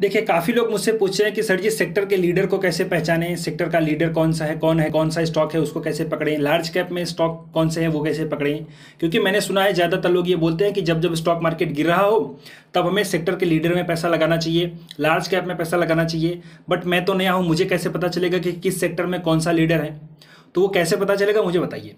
देखिए काफ़ी लोग मुझसे पूछ रहे हैं कि सर जी सेक्टर के लीडर को कैसे पहचाने सेक्टर का लीडर कौन सा है कौन है कौन सा स्टॉक है उसको कैसे पकड़ें लार्ज कैप में स्टॉक कौन से हैं वो कैसे पकड़ें क्योंकि मैंने सुना है ज़्यादातर लोग ये बोलते हैं कि जब जब स्टॉक मार्केट गिर रहा हो तब हमें सेक्टर के लीडर में पैसा लगाना चाहिए लार्ज कैप में पैसा लगाना चाहिए बट मैं तो नया हूँ मुझे कैसे पता चलेगा कि किस सेक्टर में कौन सा लीडर है तो वो कैसे पता चलेगा मुझे बताइए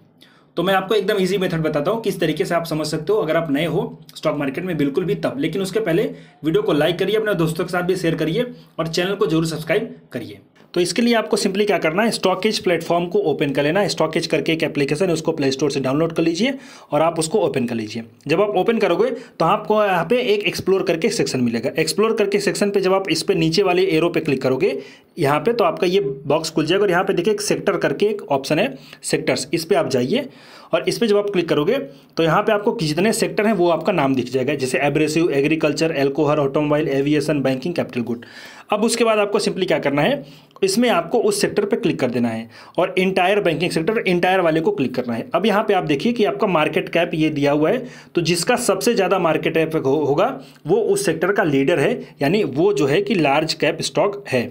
तो मैं आपको एकदम ईजी मेथड बताता हूँ किस तरीके से आप समझ सकते हो अगर आप नए हो स्टॉक मार्केट में बिल्कुल भी तब लेकिन उसके पहले वीडियो को लाइक करिए अपने दोस्तों के साथ भी शेयर करिए और चैनल को जरूर सब्सक्राइब करिए तो इसके लिए आपको सिंपली क्या करना है स्टॉकेज प्लेटफॉर्म को ओपन कर लेना है स्टॉकेज करके एक एप्लीकेशन है उसको प्ले स्टोर से डाउनलोड कर लीजिए और आप उसको ओपन कर लीजिए जब आप ओपन करोगे तो आपको यहाँ पे एक एक्सप्लोर करके सेक्शन मिलेगा एक्सप्लोर करके सेक्शन पे जब आप इस पर नीचे वाले एरो पे क्लिक करोगे यहाँ पे तो आपका ये बॉक्स खुल जाएगा और यहाँ पे देखिए एक सेक्टर करके एक ऑप्शन है सेक्टर्स इस पर आप जाइए और इस पर जब आप क्लिक करोगे तो यहाँ पे आपको जितने सेक्टर हैं वो आपका नाम दिख जाएगा जैसे abrasive agriculture alcohol automobile aviation banking capital good अब उसके बाद आपको सिंपली क्या करना है इसमें आपको उस सेक्टर पर क्लिक कर देना है और इंटायर बैंकिंग सेक्टर इंटायर वाले को क्लिक करना है अब यहाँ पर आप देखिए कि आपका मार्केट कैप ये दिया हुआ है तो जिसका सबसे ज़्यादा मार्केट कैप होगा वो उस सेक्टर का लीडर है यानी वो जो है कि लार्ज कैप स्टॉक है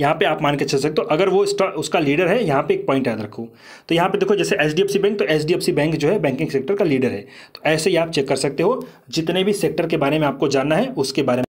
यहाँ पे आप मान के चल सकते हो अगर वो उसका लीडर है यहाँ पे एक पॉइंट याद रखो तो यहाँ पे देखो जैसे एच बैंक तो एच बैंक जो है बैंकिंग सेक्टर का लीडर है तो ऐसे ही आप चेक कर सकते हो जितने भी सेक्टर के बारे में आपको जानना है उसके बारे में